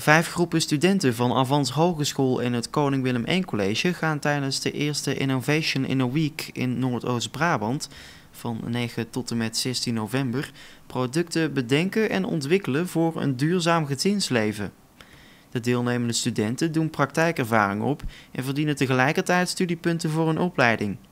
Vijf groepen studenten van Avans Hogeschool en het Koning Willem I College gaan tijdens de eerste Innovation in a Week in Noordoost-Brabant van 9 tot en met 16 november producten bedenken en ontwikkelen voor een duurzaam gezinsleven. De deelnemende studenten doen praktijkervaring op en verdienen tegelijkertijd studiepunten voor hun opleiding.